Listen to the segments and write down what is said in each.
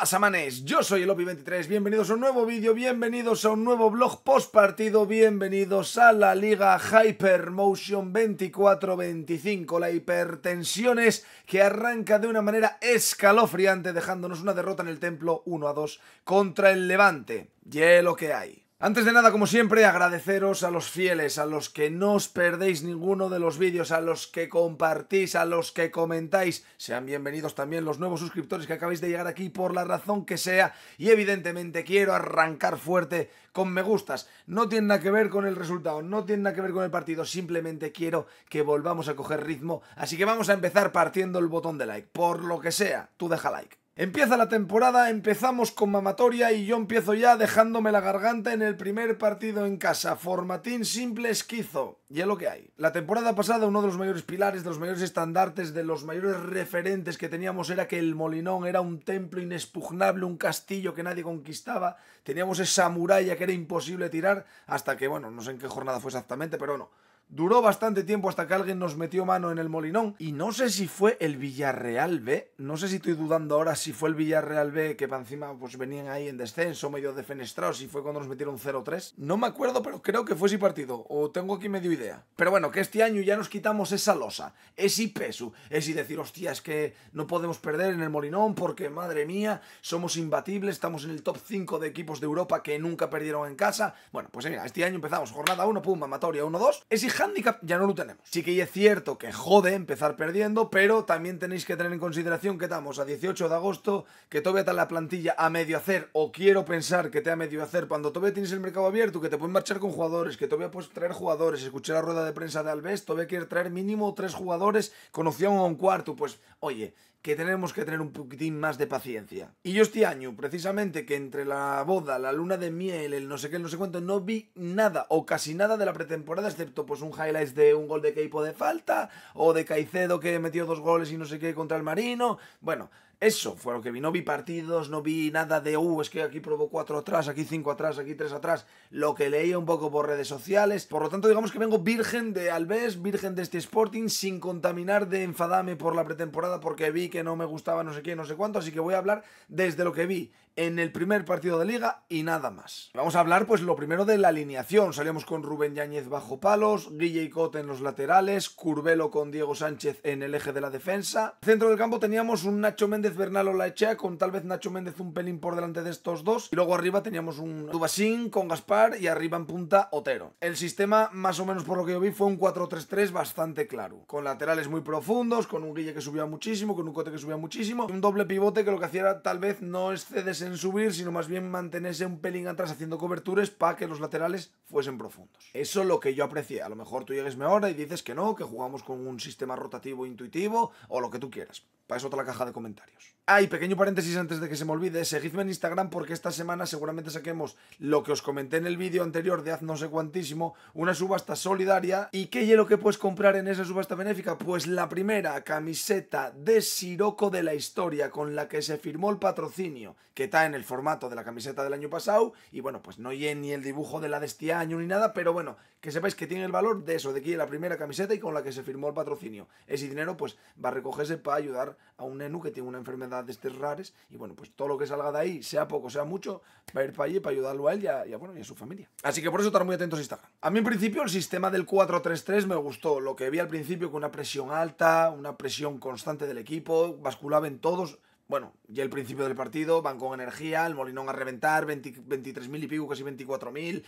pasa, Yo soy el Opi23, bienvenidos a un nuevo vídeo, bienvenidos a un nuevo blog post partido, bienvenidos a la Liga Hypermotion 24-25. La hipertensiones que arranca de una manera escalofriante, dejándonos una derrota en el templo 1-2 contra el Levante. y lo que hay. Antes de nada, como siempre, agradeceros a los fieles, a los que no os perdéis ninguno de los vídeos, a los que compartís, a los que comentáis. Sean bienvenidos también los nuevos suscriptores que acabáis de llegar aquí por la razón que sea. Y evidentemente quiero arrancar fuerte con me gustas. No tiene nada que ver con el resultado, no tiene nada que ver con el partido. Simplemente quiero que volvamos a coger ritmo. Así que vamos a empezar partiendo el botón de like. Por lo que sea, tú deja like. Empieza la temporada, empezamos con mamatoria y yo empiezo ya dejándome la garganta en el primer partido en casa. Formatín simple esquizo. Y lo que hay. La temporada pasada uno de los mayores pilares, de los mayores estandartes, de los mayores referentes que teníamos era que el Molinón era un templo inexpugnable, un castillo que nadie conquistaba. Teníamos esa muralla que era imposible tirar hasta que, bueno, no sé en qué jornada fue exactamente, pero no. Bueno, Duró bastante tiempo hasta que alguien nos metió mano en el molinón. Y no sé si fue el Villarreal B. No sé si estoy dudando ahora si fue el Villarreal B que para encima pues venían ahí en descenso, medio defenestrados, y fue cuando nos metieron 0-3. No me acuerdo, pero creo que fue ese partido. O tengo aquí medio idea. Pero bueno, que este año ya nos quitamos esa losa, ese peso, ese decir, hostia, es que no podemos perder en el molinón porque madre mía, somos imbatibles, estamos en el top 5 de equipos de Europa que nunca perdieron en casa. Bueno, pues mira, este año empezamos jornada 1, pum, amatoria 1-2. Ese handicap ya no lo tenemos. Sí que es cierto que jode empezar perdiendo, pero también tenéis que tener en consideración que estamos a 18 de agosto, que todavía está la plantilla a medio hacer, o quiero pensar que te a medio hacer, cuando todavía tienes el mercado abierto, que te puedes marchar con jugadores, que todavía puedes traer jugadores, escuché la rueda de prensa de Alves, todavía quiere traer mínimo tres jugadores con opción a un cuarto, pues oye, que tenemos que tener un poquitín más de paciencia. Y yo este año, precisamente, que entre la boda, la luna de miel, el no sé qué, el no sé cuánto, no vi nada o casi nada de la pretemporada, excepto pues un highlight de un gol de Keipo de falta, o de Caicedo que metió dos goles y no sé qué contra el Marino, bueno eso fue lo que vi. No vi partidos, no vi nada de, uh, es que aquí probó cuatro atrás, aquí cinco atrás, aquí tres atrás. Lo que leía un poco por redes sociales. Por lo tanto, digamos que vengo virgen de Alves, virgen de este Sporting, sin contaminar de enfadame por la pretemporada porque vi que no me gustaba no sé qué, no sé cuánto. Así que voy a hablar desde lo que vi en el primer partido de liga y nada más. Vamos a hablar pues lo primero de la alineación. Salíamos con Rubén Yáñez bajo palos, Guille y Cote en los laterales, Curbelo con Diego Sánchez en el eje de la defensa. centro del campo teníamos un Nacho Méndez Bernal o con tal vez Nacho Méndez un pelín por delante de estos dos y luego arriba teníamos un Dubasín con Gaspar y arriba en punta Otero. El sistema más o menos por lo que yo vi fue un 4-3-3 bastante claro, con laterales muy profundos, con un Guille que subía muchísimo, con un Cote que subía muchísimo, un doble pivote que lo que hacía tal vez no excedes en subir, sino más bien mantenerse un pelín atrás haciendo coberturas para que los laterales fuesen profundos. Eso es lo que yo aprecié. A lo mejor tú llegues ahora y dices que no, que jugamos con un sistema rotativo intuitivo o lo que tú quieras. Para eso otra la caja de comentarios. hay pequeño paréntesis antes de que se me olvide, seguidme en Instagram porque esta semana seguramente saquemos lo que os comenté en el vídeo anterior de haz no sé cuantísimo, una subasta solidaria. ¿Y qué hielo que puedes comprar en esa subasta benéfica? Pues la primera camiseta de Siroco de la historia con la que se firmó el patrocinio, que está en el formato de la camiseta del año pasado y bueno, pues no hay ni el dibujo de la de este año ni nada, pero bueno, que sepáis que tiene el valor de eso, de que la primera camiseta y con la que se firmó el patrocinio. Ese dinero pues va a recogerse para ayudar a un nenu que tiene una enfermedad de estos rares y bueno, pues todo lo que salga de ahí, sea poco, sea mucho, va a ir para allí para ayudarlo a él y a, bueno, y a su familia. Así que por eso estar muy atentos a Instagram. A mí en principio el sistema del 4-3-3 me gustó, lo que vi al principio con una presión alta, una presión constante del equipo, basculaba en todos bueno, ya el principio del partido, van con energía, el Molinón a reventar, 23.000 y pico, casi 24.000.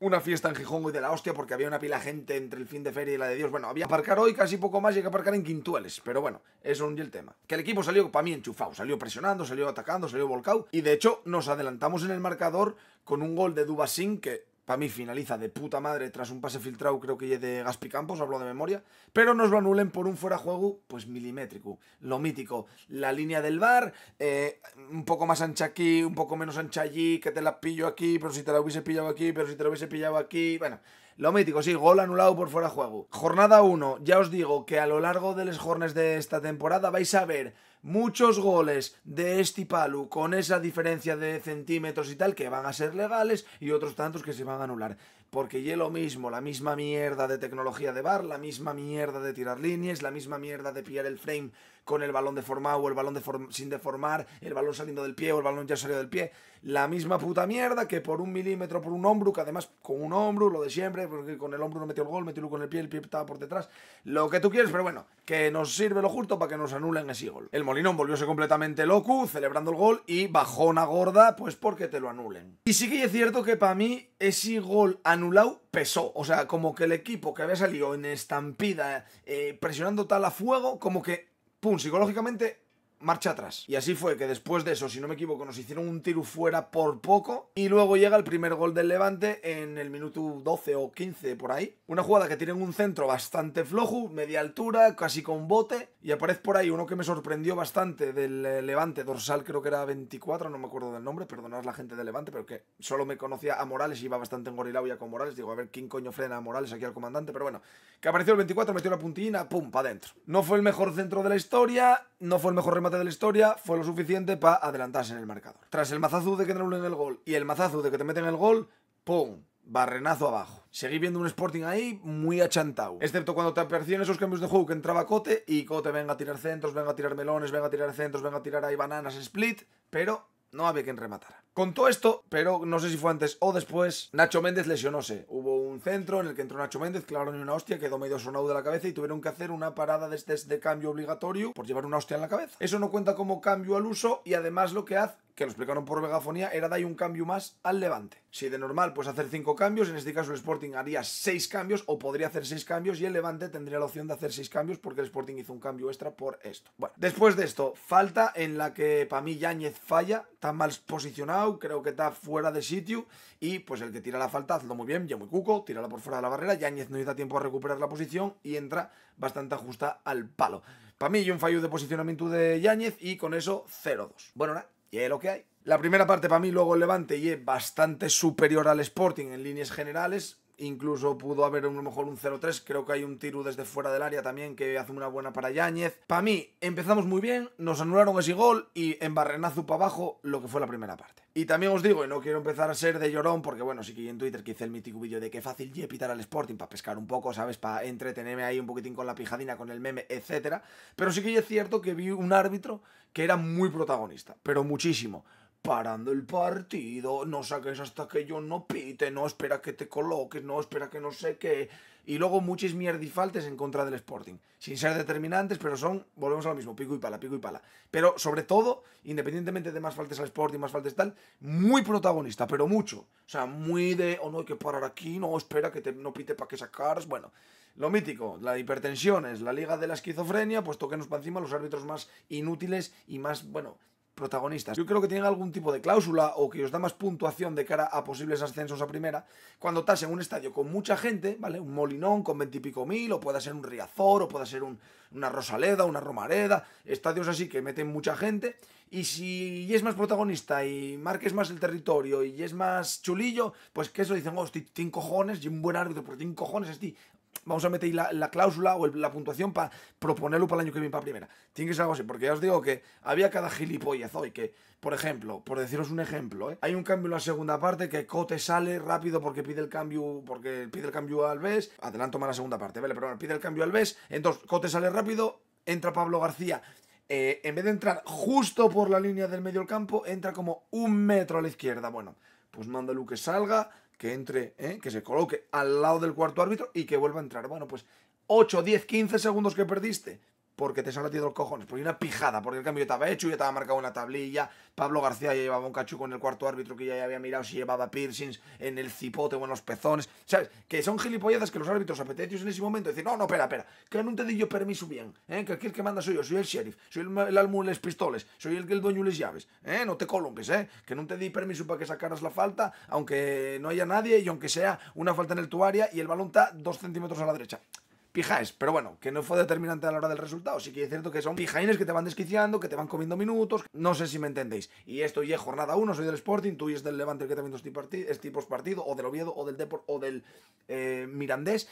Una fiesta en Gijón hoy de la hostia porque había una pila de gente entre el fin de feria y la de Dios. Bueno, había que aparcar hoy casi poco más y hay que aparcar en Quintuales. Pero bueno, eso es el tema. Que el equipo salió para mí enchufado, salió presionando, salió atacando, salió volcado. Y de hecho nos adelantamos en el marcador con un gol de Dubasín que para mí finaliza de puta madre tras un pase filtrado, creo que de Gaspi Campos, hablo de memoria. Pero nos lo anulen por un fuera juego, pues milimétrico. Lo mítico. La línea del bar, eh, un poco más ancha aquí, un poco menos ancha allí, que te la pillo aquí, pero si te la hubiese pillado aquí, pero si te la hubiese pillado aquí. Bueno, lo mítico, sí, gol anulado por fuera juego. Jornada 1, ya os digo que a lo largo de las jornes de esta temporada vais a ver muchos goles de Estipalu con esa diferencia de centímetros y tal que van a ser legales y otros tantos que se van a anular. Porque ya lo mismo, la misma mierda de tecnología de bar, la misma mierda de tirar líneas, la misma mierda de pillar el frame con el balón deformado o el balón de sin deformar, el balón saliendo del pie o el balón ya salido del pie la misma puta mierda que por un milímetro, por un hombro, que además con un hombro, lo de siempre, porque con el hombro no metió el gol, metió con el pie, el pie estaba por detrás, lo que tú quieres, pero bueno, que nos sirve lo justo para que nos anulen ese gol. El Molinón volvióse completamente loco, celebrando el gol y bajó una gorda, pues porque te lo anulen. Y sí que es cierto que para mí ese gol anulado pesó, o sea, como que el equipo que había salido en estampida, eh, presionando tal a fuego, como que, pum, psicológicamente marcha atrás. Y así fue que después de eso, si no me equivoco, nos hicieron un tiro fuera por poco. Y luego llega el primer gol del Levante en el minuto 12 o 15 por ahí. Una jugada que tiene un centro bastante flojo, media altura, casi con bote. Y aparece por ahí uno que me sorprendió bastante del eh, Levante, dorsal creo que era 24, no me acuerdo del nombre, perdonad la gente del Levante, pero que solo me conocía a Morales y iba bastante engorilado ya con Morales. Digo, a ver quién coño frena a Morales aquí al comandante, pero bueno, que apareció el 24, metió la puntillina, pum, para adentro. No fue el mejor centro de la historia, no fue el mejor remate de la historia fue lo suficiente para adelantarse en el marcador. Tras el mazazo de que te en el gol y el mazazo de que te meten el gol, ¡pum! barrenazo abajo. Seguí viendo un Sporting ahí muy achantado. Excepto cuando te aparecían esos cambios de juego que entraba Cote y Cote venga a tirar centros, venga a tirar melones, venga a tirar centros, venga a tirar ahí bananas, split, pero no había quien rematara. Con todo esto, pero no sé si fue antes o después, Nacho Méndez lesionóse. Hubo un centro en el que entró Nacho Méndez, clavaron ni una hostia, quedó medio sonado de la cabeza y tuvieron que hacer una parada de, de cambio obligatorio por llevar una hostia en la cabeza. Eso no cuenta como cambio al uso y además lo que hace que lo explicaron por megafonía, era dar un cambio más al Levante. Si de normal pues hacer cinco cambios, en este caso el Sporting haría seis cambios o podría hacer seis cambios y el Levante tendría la opción de hacer seis cambios porque el Sporting hizo un cambio extra por esto. Bueno, después de esto, falta en la que para mí Yáñez falla, tan mal posicionado creo que está fuera de sitio y pues el que tira la falta, hazlo muy bien, ya muy cuco, tírala por fuera de la barrera, Yáñez no da tiempo a recuperar la posición y entra bastante ajusta al palo. Para mí, un fallo de posicionamiento de Yáñez y con eso 0-2. Bueno, nada, y es lo que hay. La primera parte para mí, luego el Levante, y es bastante superior al Sporting en líneas generales. Incluso pudo haber a lo mejor un 0-3. Creo que hay un tiro desde fuera del área también que hace una buena para Yáñez. Para mí, empezamos muy bien, nos anularon ese gol y en barrenazo para abajo lo que fue la primera parte. Y también os digo, y no quiero empezar a ser de llorón, porque bueno, sí que en Twitter que hice el mítico vídeo de qué fácil ye pitar al Sporting para pescar un poco, ¿sabes? Para entretenerme ahí un poquitín con la pijadina, con el meme, etcétera. Pero sí que es cierto que vi un árbitro que era muy protagonista, pero muchísimo parando el partido, no saques hasta que yo no pite, no espera que te coloques, no espera que no sé qué. Y luego muchas mierdifaltes en contra del Sporting. Sin ser determinantes, pero son, volvemos a lo mismo, pico y pala, pico y pala. Pero sobre todo, independientemente de más faltes al Sporting, más faltes tal, muy protagonista, pero mucho. O sea, muy de, o oh, no hay que parar aquí, no espera que te, no pite para que sacaras. Bueno, lo mítico, la hipertensión es la liga de la esquizofrenia, puesto que nos para encima los árbitros más inútiles y más, bueno, protagonistas. Yo creo que tienen algún tipo de cláusula o que os da más puntuación de cara a posibles ascensos a primera cuando estás en un estadio con mucha gente, ¿vale? Un molinón con veintipico mil, o pueda ser un Riazor, o pueda ser una Rosaleda, una Romareda, estadios así que meten mucha gente. Y si es más protagonista y marques más el territorio y es más chulillo, pues que eso dicen, oh, tiene cojones, y un buen árbitro, por tiene cojones, ti vamos a meter la, la cláusula o la puntuación para proponerlo para el año que viene para primera. Tiene que ser algo así, porque ya os digo que había cada gilipollas hoy que, por ejemplo, por deciros un ejemplo, ¿eh? hay un cambio en la segunda parte que Cote sale rápido porque pide el cambio, porque pide el cambio al VES. adelanto más la segunda parte, ¿vale? Pero pide el cambio al VES, entonces Cote sale rápido, entra Pablo García. Eh, en vez de entrar justo por la línea del medio del campo, entra como un metro a la izquierda. Bueno, pues manda que salga, que entre, ¿eh? que se coloque al lado del cuarto árbitro y que vuelva a entrar. Bueno, pues 8, 10, 15 segundos que perdiste porque te se latido los cojones, porque una pijada, porque el cambio estaba hecho, ya estaba marcado una tablilla, Pablo García ya llevaba un cachuco en el cuarto árbitro que ya había mirado si llevaba piercings en el cipote o en los pezones, ¿sabes? Que son gilipollas que los árbitros apetecios en ese momento dicen, no, no, espera, espera, que no te di yo permiso bien, ¿eh? que aquí el que manda soy yo, soy el sheriff, soy el, el les pistoles, soy el que el dueño les llaves, ¿eh? no te columpes, ¿eh? que no te di permiso para que sacaras la falta, aunque no haya nadie y aunque sea una falta en el tu área y el balón está dos centímetros a la derecha pijaes, pero bueno, que no fue determinante a la hora del resultado. Sí que es cierto que son pijaines que te van desquiciando, que te van comiendo minutos, no sé si me entendéis. Y esto ya es jornada 1, soy del Sporting, tú y es del Levante, que también es este este tipo tipos partido, o del Oviedo, o del deport o del eh, Mirandés.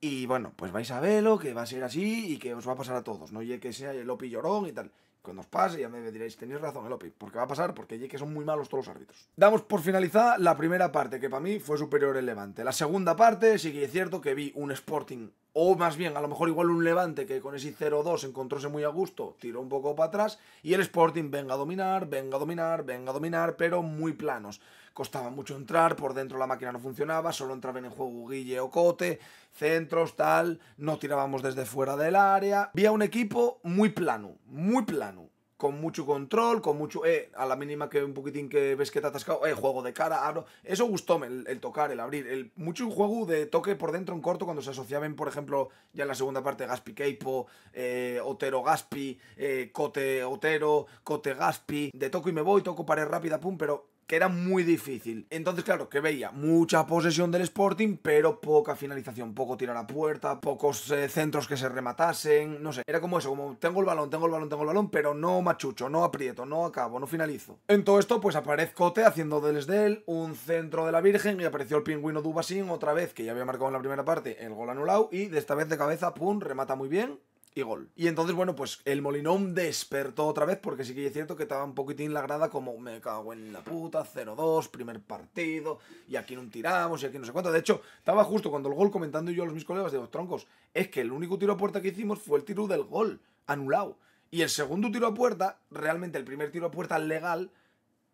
Y bueno, pues vais a verlo, que va a ser así y que os va a pasar a todos, ¿no? Y que sea el Lopi llorón y tal que nos pase ya me diréis, tenéis razón, Opi, porque va a pasar, porque allí que son muy malos todos los árbitros. Damos por finalizada la primera parte, que para mí fue superior el Levante. La segunda parte sí que es cierto que vi un Sporting, o más bien, a lo mejor igual un Levante, que con ese 0-2 encontróse muy a gusto, tiró un poco para atrás, y el Sporting venga a dominar, venga a dominar, venga a dominar, pero muy planos costaba mucho entrar, por dentro la máquina no funcionaba, solo entraban en juego Guille o Cote, centros, tal, no tirábamos desde fuera del área. vía un equipo muy plano, muy plano, con mucho control, con mucho, eh, a la mínima que un poquitín que ves que te ha atascado, eh, juego de cara, abro. Eso gustó el, tocar, el abrir, el, mucho juego de toque por dentro en corto cuando se asociaban, por ejemplo, ya en la segunda parte Gaspi Keipo, eh, Otero Gaspi, eh, Cote Otero, Cote Gaspi, de toco y me voy, toco pared rápida, pum, pero que era muy difícil. Entonces, claro, que veía mucha posesión del Sporting, pero poca finalización, poco tirar a puerta, pocos eh, centros que se rematasen, no sé. Era como eso, como tengo el balón, tengo el balón, tengo el balón, pero no machucho, no aprieto, no acabo, no finalizo. En todo esto, pues aparezco Cote haciendo desde él un centro de la Virgen y apareció el pingüino Dubasín otra vez, que ya había marcado en la primera parte el gol anulado y de esta vez de cabeza, pum, remata muy bien y gol. Y entonces, bueno, pues el Molinón despertó otra vez, porque sí que es cierto que estaba un poquitín la grada como me cago en la puta, 0-2, primer partido, y aquí no tiramos, y aquí no sé cuánto. De hecho, estaba justo cuando el gol comentando yo a los mis colegas de los troncos, es que el único tiro a puerta que hicimos fue el tiro del gol, anulado. Y el segundo tiro a puerta, realmente el primer tiro a puerta legal,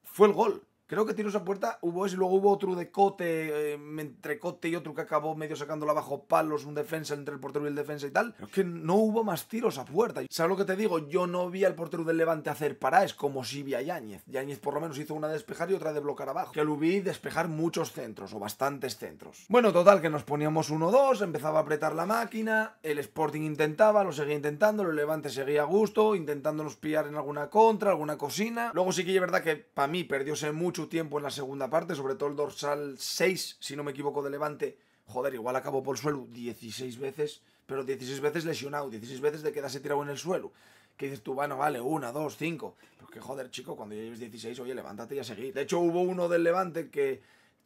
fue el gol. Creo que tiros a puerta hubo ese, luego hubo otro de Cote, em, entre Cote y otro que acabó medio sacándolo abajo, palos, un defensa entre el portero y el defensa y tal. es que no hubo más tiros a puerta. ¿Sabes lo que te digo? Yo no vi al portero del Levante hacer paraes como si vi a Yáñez. Yáñez por lo menos hizo una de despejar y otra de bloquear abajo. Que lo vi despejar muchos centros o bastantes centros. Bueno, total, que nos poníamos 1 dos, empezaba a apretar la máquina, el Sporting intentaba, lo seguía intentando, el Levante seguía a gusto, intentándonos pillar en alguna contra, alguna cocina. Luego sí que es verdad que para mí perdióse mucho tiempo en la segunda parte, sobre todo el dorsal 6, si no me equivoco, de Levante. Joder, igual acabó por el suelo 16 veces, pero 16 veces lesionado, 16 veces de quedarse tirado en el suelo. Que dices tú, bueno, vale, una, dos, cinco. Pero que joder, chico, cuando ya lleves 16, oye, levántate y a seguir. De hecho, hubo uno del Levante que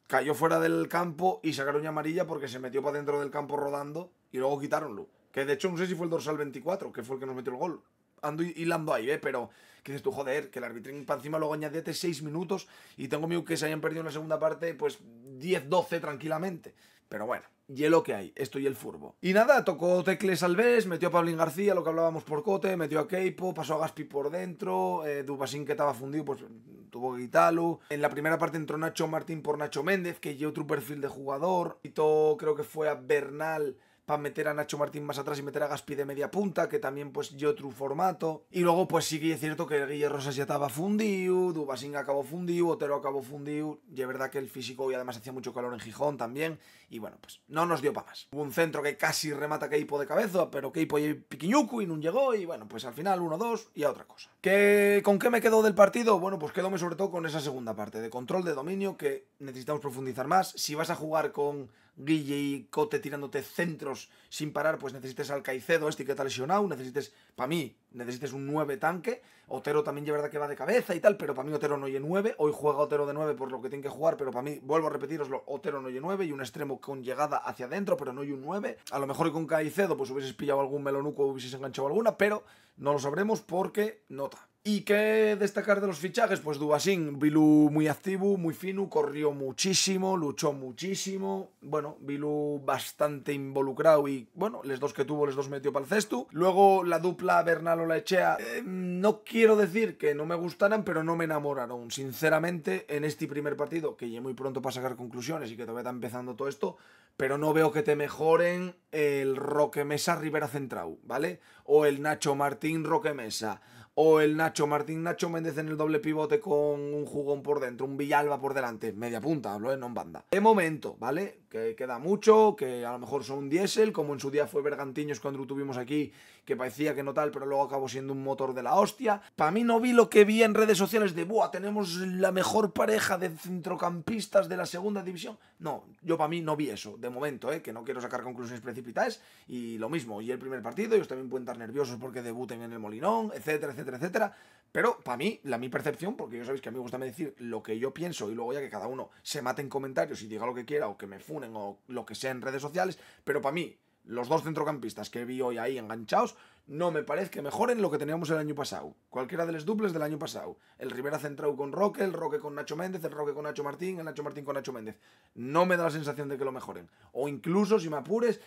cayó fuera del campo y sacaron una amarilla porque se metió para dentro del campo rodando y luego quitaronlo. Que de hecho no sé si fue el dorsal 24, que fue el que nos metió el gol ando hilando ahí, ¿eh? Pero que dices tú, joder, que el arbitrín para encima luego añadete 6 minutos y tengo miedo que se hayan perdido en la segunda parte, pues 10, 12 tranquilamente. Pero bueno, lo que hay, esto y el furbo. Y nada, tocó Tecles Alves, metió a Pablín García, lo que hablábamos por Cote, metió a Keipo, pasó a Gaspi por dentro, eh, Dubasín que estaba fundido, pues tuvo que quitarlo. En la primera parte entró Nacho Martín por Nacho Méndez, que lleva otro perfil de jugador. todo, creo que fue a Bernal para meter a Nacho Martín más atrás y meter a Gaspi de media punta, que también pues yo otro formato. Y luego pues sí que es cierto que Guille Rosas ya estaba fundido, Dubasín acabó fundido, Otero acabó fundido, y es verdad que el físico hoy además hacía mucho calor en Gijón también, y bueno, pues no nos dio para más. Hubo un centro que casi remata Keipo de cabeza, pero Keipo y Piquiñuku y no llegó, y bueno, pues al final 1-2 y a otra cosa. ¿Qué, ¿Con qué me quedó del partido? Bueno, pues quedóme sobre todo con esa segunda parte, de control de dominio, que necesitamos profundizar más. Si vas a jugar con Guille y Cote tirándote centros sin parar, pues necesitas al Caicedo este que está lesionado, necesitas para mí, necesites un 9 tanque. Otero también lleva verdad que va de cabeza y tal, pero para mí Otero no oye 9. Hoy juega Otero de 9 por lo que tiene que jugar, pero para mí, vuelvo a repetiroslo, Otero no oye 9 y un extremo con llegada hacia adentro, pero no hay un 9. A lo mejor y con Caicedo pues hubieses pillado algún melonuco o hubieses enganchado alguna, pero no lo sabremos porque nota. ¿Y qué destacar de los fichajes? Pues Dubasín, Bilú muy activo, muy fino, corrió muchísimo, luchó muchísimo. Bueno, Bilú bastante involucrado y, bueno, los dos que tuvo, les dos metió para el cesto. Luego la dupla Bernal la Echea, eh, no quiero decir que no me gustaran, pero no me enamoraron. Sinceramente, en este primer partido, que ya muy pronto para sacar conclusiones y que todavía está empezando todo esto, pero no veo que te mejoren el Roque Mesa Rivera central, ¿vale? O el Nacho Martín Roque Mesa, o el Nacho Martín Nacho Méndez en el doble pivote con un jugón por dentro, un Villalba por delante, media punta, hablo en eh, en banda. De momento, ¿vale? queda mucho, que a lo mejor son un diésel, como en su día fue Bergantiños cuando lo tuvimos aquí, que parecía que no tal, pero luego acabó siendo un motor de la hostia. Para mí no vi lo que vi en redes sociales de, ¡buah! Tenemos la mejor pareja de centrocampistas de la segunda división. No, yo para mí no vi eso, de momento, ¿eh? que no quiero sacar conclusiones precipitadas. Y lo mismo, y el primer partido, ellos también pueden estar nerviosos porque debuten en el Molinón, etcétera, etcétera, etcétera. Pero para mí, la mi percepción, porque yo sabéis que a mí me gusta decir lo que yo pienso y luego ya que cada uno se mate en comentarios y diga lo que quiera o que me funen o lo que sea en redes sociales, pero para mí, los dos centrocampistas que vi hoy ahí enganchados, no me parece que mejoren lo que teníamos el año pasado. Cualquiera de los duples del año pasado. El Rivera centrado con Roque, el Roque con Nacho Méndez, el Roque con Nacho Martín, el Nacho Martín con Nacho Méndez. No me da la sensación de que lo mejoren. O incluso, si me apures,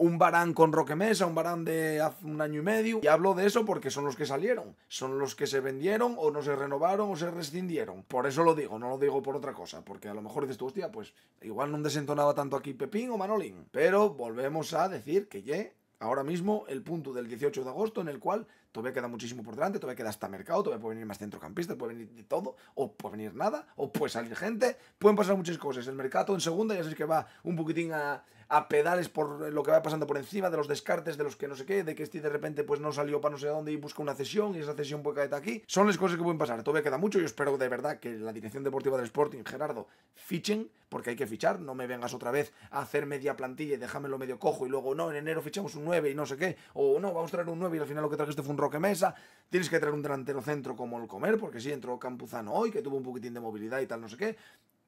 un Barán con Roque Mesa, un Barán de hace un año y medio. Y hablo de eso porque son los que salieron, son los que se vendieron o no se renovaron o se rescindieron. Por eso lo digo, no lo digo por otra cosa, porque a lo mejor dices tú, hostia, pues igual no desentonaba tanto aquí Pepín o Manolín. Pero volvemos a decir que ya, ahora mismo el punto del 18 de agosto en el cual todavía queda muchísimo por delante, todavía queda hasta mercado, todavía puede venir más centrocampistas, puede venir de todo, o puede venir nada, o puede salir gente, pueden pasar muchas cosas. El mercado en segunda ya sabéis que va un poquitín a, a pedales por lo que va pasando por encima, de los descartes, de los que no sé qué, de que este de repente pues no salió para no sé dónde y busca una cesión y esa cesión puede caer aquí. Son las cosas que pueden pasar. Todavía queda mucho y espero de verdad que la dirección deportiva del Sporting, Gerardo, fichen, porque hay que fichar. No me vengas otra vez a hacer media plantilla y déjamelo medio cojo y luego no, en enero fichamos un 9 y no sé qué, o no, vamos a traer un 9 y al final lo que este fue un Roque Mesa. Tienes que traer un delantero centro como el Comer, porque sí entró Campuzano hoy, que tuvo un poquitín de movilidad y tal, no sé qué.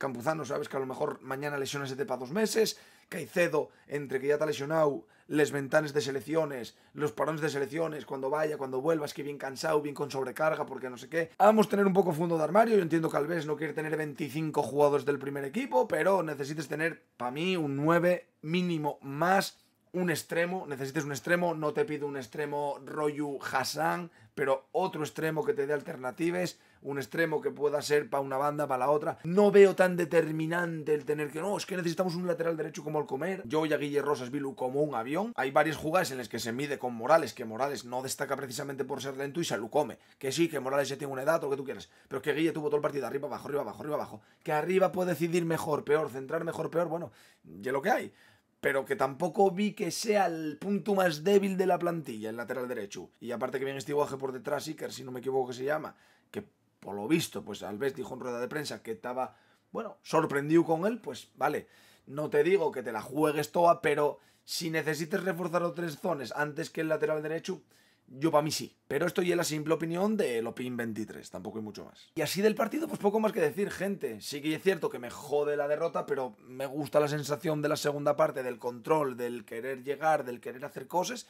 Campuzano, sabes que a lo mejor mañana lesionas te para dos meses. Caicedo, entre que ya te ha lesionado, les ventanas de selecciones, los parones de selecciones, cuando vaya, cuando vuelvas que bien cansado, bien con sobrecarga, porque no sé qué. Vamos a tener un poco fondo de armario. Yo entiendo que vez no quiere tener 25 jugadores del primer equipo, pero necesites tener, para mí, un 9 mínimo más un extremo, necesites un extremo, no te pido un extremo Royu Hassan, pero otro extremo que te dé alternativas, un extremo que pueda ser para una banda, para la otra. No veo tan determinante el tener que, no, es que necesitamos un lateral derecho como el comer. Yo y a Guille Rosas Bilu como un avión. Hay varias jugadas en las que se mide con Morales, que Morales no destaca precisamente por ser lento y se lo come. Que sí, que Morales ya tiene una edad o que tú quieras, pero que Guille tuvo todo el partido arriba, abajo, arriba, abajo, arriba, abajo. Que arriba puede decidir mejor, peor, centrar mejor, peor, bueno, ya lo que hay pero que tampoco vi que sea el punto más débil de la plantilla, el lateral derecho. Y aparte que viene este por detrás, Iker, si no me equivoco que se llama, que por lo visto, pues Alves dijo en rueda de prensa que estaba, bueno, sorprendido con él, pues vale, no te digo que te la juegues toda, pero si necesites reforzar otras zonas antes que el lateral derecho, yo para mí sí, pero esto en la simple opinión de Opin 23, tampoco hay mucho más. Y así del partido, pues poco más que decir, gente. Sí que es cierto que me jode la derrota, pero me gusta la sensación de la segunda parte, del control, del querer llegar, del querer hacer cosas.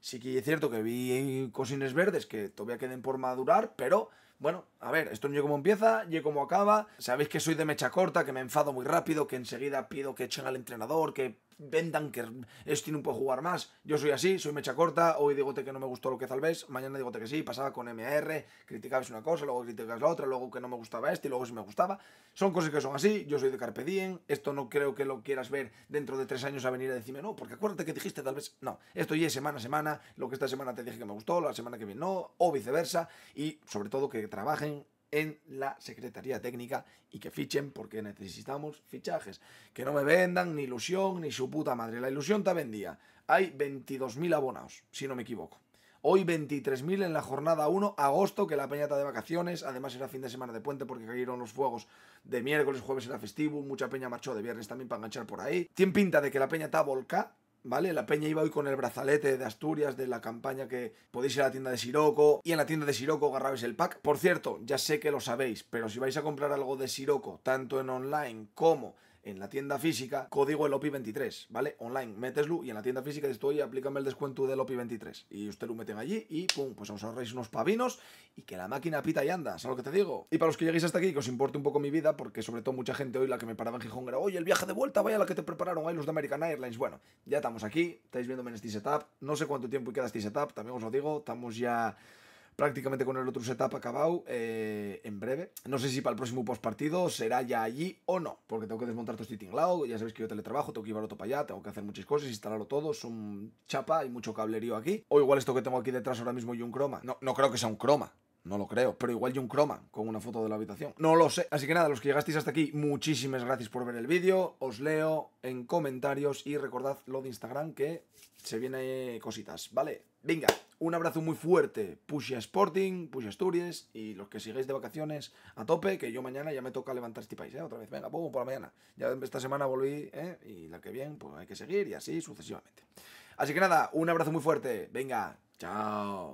Sí que es cierto que vi cosines verdes que todavía queden por madurar, pero bueno, a ver, esto no como empieza, llega como acaba. Sabéis que soy de mecha corta, que me enfado muy rápido, que enseguida pido que echen al entrenador, que vendan que este no puede jugar más. Yo soy así, soy mecha corta, hoy digote que no me gustó lo que tal vez, mañana digote que sí, pasaba con MR, criticabas una cosa, luego criticabas la otra, luego que no me gustaba este, y luego sí me gustaba. Son cosas que son así, yo soy de Carpe esto no creo que lo quieras ver dentro de tres años a venir a decirme no, porque acuérdate que dijiste tal vez, no, esto ya es semana a semana, lo que esta semana te dije que me gustó, la semana que viene no, o viceversa, y sobre todo que trabajen en la Secretaría Técnica y que fichen porque necesitamos fichajes. Que no me vendan ni ilusión ni su puta madre. La ilusión te vendía. Hay 22.000 abonados, si no me equivoco. Hoy 23.000 en la jornada 1, agosto, que la peñata de vacaciones. Además era fin de semana de puente porque cayeron los fuegos de miércoles, jueves era festivo. Mucha peña marchó de viernes también para enganchar por ahí. Tiene pinta de que la peña está volcada ¿vale? La peña iba hoy con el brazalete de Asturias de la campaña que podéis ir a la tienda de Siroco y en la tienda de Siroco agarrabais el pack. Por cierto, ya sé que lo sabéis, pero si vais a comprar algo de Siroco, tanto en online como en la tienda física código el OPI23, ¿vale? Online, meteslo y en la tienda física dices tú, oye, aplícame el descuento del OPI23. Y usted lo meten allí y pum, pues os ahorráis unos pavinos y que la máquina pita y anda, ¿sabes lo que te digo? Y para los que lleguéis hasta aquí, que os importe un poco mi vida, porque sobre todo mucha gente hoy la que me paraba en Gijón era, oye, el viaje de vuelta, vaya la que te prepararon, ahí los de American Airlines. Bueno, ya estamos aquí, estáis viéndome en este setup, no sé cuánto tiempo queda este setup, también os lo digo, estamos ya prácticamente con el otro setup acabado eh, en breve. No sé si para el próximo postpartido será ya allí o no, porque tengo que desmontar todo este tinglado, ya sabéis que yo teletrabajo, tengo que llevarlo otro para allá, tengo que hacer muchas cosas, instalarlo todo, es un chapa Hay mucho cablerío aquí. O igual esto que tengo aquí detrás ahora mismo y un croma. No, no creo que sea un croma, no lo creo, pero igual yo un croma con una foto de la habitación. No lo sé. Así que nada, los que llegasteis hasta aquí, muchísimas gracias por ver el vídeo. Os leo en comentarios y recordad lo de Instagram que se viene cositas, ¿vale? Venga, un abrazo muy fuerte, Pusha Sporting, Pusha Asturias y los que sigáis de vacaciones a tope, que yo mañana ya me toca levantar este país, ¿eh? Otra vez, venga, pum, por la mañana. Ya esta semana volví, ¿eh? Y la que viene, pues hay que seguir y así sucesivamente. Así que nada, un abrazo muy fuerte, venga, chao.